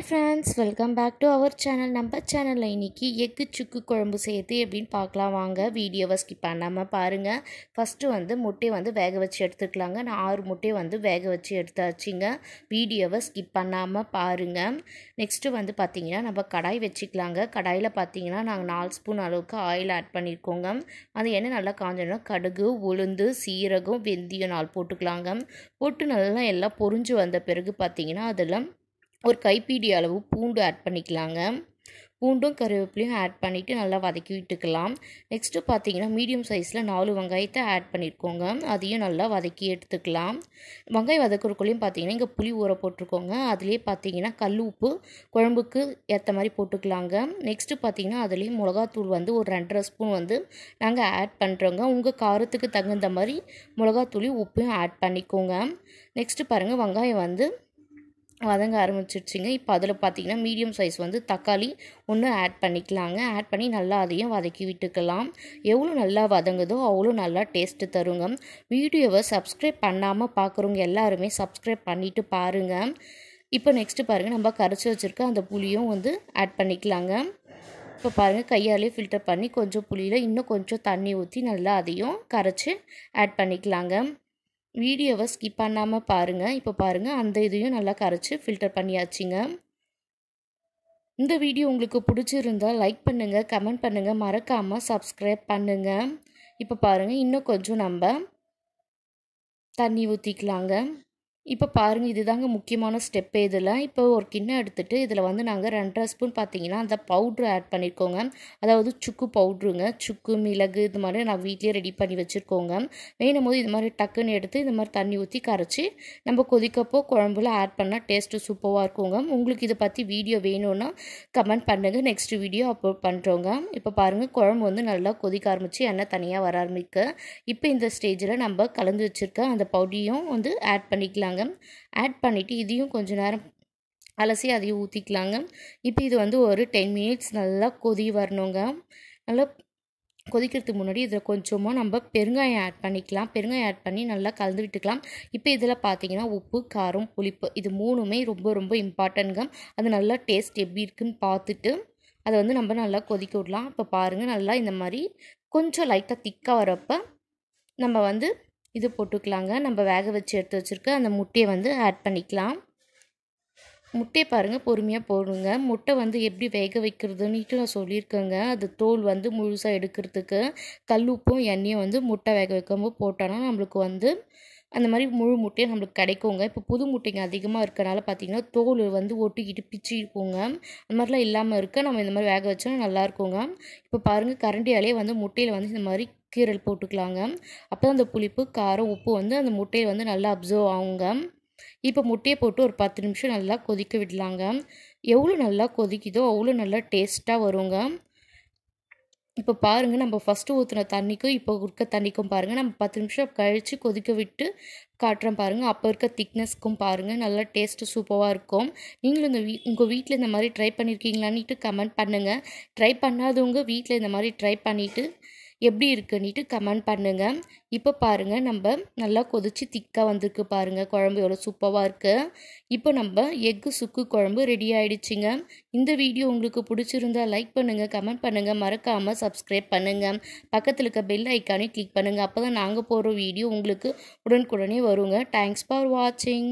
hi friends welcome back to our channel நம்ம சேனலில் இன்றைக்கி எக்கு சுக்கு குழம்பு சேர்த்து எப்படின்னு பார்க்கலாம் வாங்க வீடியோவை ஸ்கிப் பண்ணாமல் பாருங்கள் ஃபஸ்ட்டு வந்து முட்டையை வந்து வேக வச்சு எடுத்துக்கலாங்க நான் ஆறு முட்டையை வந்து வேக வச்சு எடுத்தாச்சுங்க வீடியோவை ஸ்கிப் பண்ணாமல் பாருங்கள் நெக்ஸ்ட்டு வந்து பார்த்திங்கன்னா நம்ம கடாய் வச்சுக்கலாங்க கடாயில் பார்த்தீங்கன்னா நாங்கள் நாலு ஸ்பூன் அளவுக்கு ஆயில் ஆட் பண்ணியிருக்கோங்க அது என்ன நல்லா காஞ்சோம்னா கடுகு உளுந்து சீரகம் வெந்தயம் நாள் போட்டுக்கலாங்க போட்டு நல்லா எல்லாம் பொறிஞ்சு வந்த பிறகு பார்த்தீங்கன்னா அதில் ஒரு கைப்பிடி அளவு பூண்டு ஆட் பண்ணிக்கலாங்க பூண்டும் கருவேப்பிலையும் ஆட் பண்ணிவிட்டு நல்லா வதக்கி விட்டுக்கலாம் நெக்ஸ்ட்டு பார்த்தீங்கன்னா மீடியம் சைஸில் நாலு வெங்காயத்தை ஆட் பண்ணியிருக்கோங்க அதையும் நல்லா வதக்கி எடுத்துக்கலாம் வெங்காயம் வதக்குறக்குள்ளேயும் பார்த்தீங்கன்னா இங்கே புளி ஊற போட்டிருக்கோங்க அதுலேயே பார்த்தீங்கன்னா கல் உப்பு குழம்புக்கு ஏற்ற மாதிரி போட்டுக்கலாங்க நெக்ஸ்ட்டு பார்த்தீங்கன்னா அதுலேயும் மிளகாத்தூள் வந்து ஒரு ரெண்டரை ஸ்பூன் வந்து நாங்கள் ஆட் பண்ணுறோங்க உங்கள் காரத்துக்கு தகுந்த மாதிரி மிளகாத்தூளையும் உப்பையும் ஆட் பண்ணிக்கோங்க நெக்ஸ்ட்டு பாருங்கள் வெங்காயம் வந்து வதங்க ஆரம்பிச்சிருச்சிங்க இப்போ அதில் பார்த்திங்கன்னா மீடியம் சைஸ் வந்து தக்காளி ஒன்று ஆட் பண்ணிக்கலாங்க ஆட் பண்ணி நல்லா அதையும் வதக்கி விட்டுக்கலாம் எவ்வளோ நல்லா வதங்குதோ அவ்வளோ நல்லா டேஸ்ட்டு தருங்க வீடியோவை சப்ஸ்கிரைப் பண்ணாமல் பார்க்குறவங்க எல்லாருமே சப்ஸ்கிரைப் பண்ணிவிட்டு பாருங்கள் இப்போ நெக்ஸ்ட்டு பாருங்கள் நம்ம கரைச்சி வச்சுருக்க அந்த புளியும் வந்து ஆட் பண்ணிக்கலாங்க இப்போ பாருங்கள் கையாலே ஃபில்டர் பண்ணி கொஞ்சம் புளியில் இன்னும் கொஞ்சம் தண்ணி ஊற்றி நல்லா அதையும் கரைச்சி ஆட் பண்ணிக்கலாங்க வீடியோவை ஸ்கிப் பண்ணாமல் பாருங்கள் இப்போ பாருங்கள் அந்த இதையும் நல்லா கரைச்சி ஃபில்டர் பண்ணியாச்சுங்க இந்த வீடியோ உங்களுக்கு பிடிச்சிருந்தால் லைக் பண்ணுங்கள் கமெண்ட் பண்ணுங்கள் மறக்காமல் சப்ஸ்கிரைப் பண்ணுங்கள் இப்போ பாருங்கள் இன்னும் கொஞ்சம் நம்ம தண்ணி ஊற்றிக்கலாங்க இப்போ பாருங்கள் இதுதாங்க முக்கியமான ஸ்டெப் இதில் இப்போ ஒரு கிண்ணம் எடுத்துகிட்டு இதில் வந்து நாங்கள் ரெண்டரை ஸ்பூன் பார்த்தீங்கன்னா அந்த பவுட்ரு ஆட் பண்ணியிருக்கோங்க அதாவது சுக்கு பவுட்ருங்க சுக்கு மிளகு இது மாதிரி நான் வீட்லேயே ரெடி பண்ணி வச்சுருக்கோங்க வேணும் போது இது மாதிரி டக்குன்னு எடுத்து இது மாதிரி தண்ணி ஊற்றி கரைச்சி நம்ம கொதிக்கப்போ குழம்புல ஆட் பண்ணால் டேஸ்ட்டு சூப்பராக இருக்குங்க உங்களுக்கு இதை பற்றி வீடியோ வேணும்னா கமெண்ட் பண்ணுங்கள் நெக்ஸ்ட் வீடியோ அப்லோட் பண்ணுறோங்க இப்போ பாருங்கள் குழம்பு வந்து நல்லா கொதிக்க ஆரம்பித்து எண்ணெய் தனியாக வர ஆரம்பிக்க இப்போ இந்த ஸ்டேஜில் நம்ம கலந்து வச்சுருக்க அந்த பவுடியும் வந்து ஆட் பண்ணிக்கலாம் பண்ணிக்கலாங்க ஆட் பண்ணிவிட்டு இதையும் கொஞ்சம் நேரம் அலசி அதையும் ஊற்றிக்கலாங்க இப்போ இது வந்து ஒரு டென் மினிட்ஸ் நல்லா கொதி வரணுங்க நல்லா கொதிக்கிறதுக்கு முன்னாடி இதில் கொஞ்சமாக நம்ம பெருங்காயம் ஆட் பண்ணிக்கலாம் பெருங்காயம் ஆட் பண்ணி நல்லா கலந்து விட்டுக்கலாம் இப்போ இதில் பார்த்தீங்கன்னா உப்பு காரம் புளிப்பு இது மூணுமே ரொம்ப ரொம்ப இம்பார்ட்டன்ட்டுங்க அது நல்லா டேஸ்ட் எப்படி இருக்குன்னு பார்த்துட்டு அதை வந்து நம்ம நல்லா கொதிக்க விடலாம் இப்போ பாருங்கள் நல்லா இந்த மாதிரி கொஞ்சம் லைட்டாக திக்காக வரப்போ நம்ம வந்து இது போட்டுக்கலாங்க நம்ம வேக வச்சு எடுத்து வச்சுருக்க அந்த முட்டையை வந்து ஆட் பண்ணிக்கலாம் முட்டையை பாருங்கள் பொறுமையாக போடுங்க முட்டை வந்து எப்படி வேக வைக்கிறதுன்னுட்டு நான் சொல்லியிருக்கேங்க அது தோல் வந்து முழுசாக எடுக்கிறதுக்கு கல் உப்பும் எண்ணெயும் வந்து முட்டை வேக வைக்கும்போது போட்டோன்னா நம்மளுக்கு வந்து அந்த மாதிரி முழு முட்டையும் நம்மளுக்கு கிடைக்குங்க இப்போ புது முட்டைங்க அதிகமாக இருக்கனால பார்த்திங்கன்னா தோல் வந்து ஒட்டிக்கிட்டு பிச்சு இருக்குங்க அந்த மாதிரிலாம் இல்லாமல் இருக்க நம்ம இந்த மாதிரி வேக வச்சோம்னா நல்லா இருக்குங்க இப்போ பாருங்கள் கரண்டியாலே வந்து முட்டையில் வந்து இந்த மாதிரி கீரல் போட்டுக்கலாங்க அப்போ அந்த புளிப்பு காரம் உப்பு வந்து அந்த முட்டையை வந்து நல்லா அப்சர்வ் ஆகுங்க இப்போ முட்டையை போட்டு ஒரு பத்து நிமிஷம் நல்லா கொதிக்க விடலாங்க எவ்வளோ நல்லா கொதிக்குதோ அவ்வளோ நல்லா டேஸ்ட்டாக வருங்க இப்போ பாருங்கள் நம்ம ஃபஸ்ட்டு ஊற்றுன தண்ணிக்கும் இப்போ இருக்க தண்ணிக்கும் பாருங்கள் நம்ம பத்து நிமிஷம் கழித்து கொதிக்க விட்டு காட்டுறோம் பாருங்கள் அப்போ இருக்க திக்னஸ்க்கும் பாருங்கள் நல்லா டேஸ்ட்டு சூப்பராக இருக்கும் நீங்களும் இந்த வீ உங்கள் வீட்டில் இந்த மாதிரி ட்ரை பண்ணியிருக்கீங்களான்ட்டு கமெண்ட் பண்ணுங்கள் ட்ரை பண்ணாதவங்க வீட்டில் இந்த மாதிரி ட்ரை பண்ணிவிட்டு எப்படி இருக்குன்னுட்டு கமெண்ட் பண்ணுங்கள் இப்போ பாருங்கள் நம்ம நல்லா கொதித்து திக்காக வந்திருக்கு பாருங்கள் குழம்பு எவ்வளோ சூப்பராக இருக்குது இப்போ நம்ம எக்கு சுக்கு குழம்பு ரெடி ஆகிடுச்சிங்க இந்த வீடியோ உங்களுக்கு பிடிச்சிருந்தா லைக் பண்ணுங்கள் கமெண்ட் பண்ணுங்கள் மறக்காமல் சப்ஸ்கிரைப் பண்ணுங்கள் பக்கத்தில் இருக்க பெல் ஐக்கானே கிளிக் பண்ணுங்கள் அப்போ தான் நாங்கள் போகிற வீடியோ உங்களுக்கு உடனுக்குடனே வருங்க தேங்க்ஸ் ஃபார் வாட்சிங்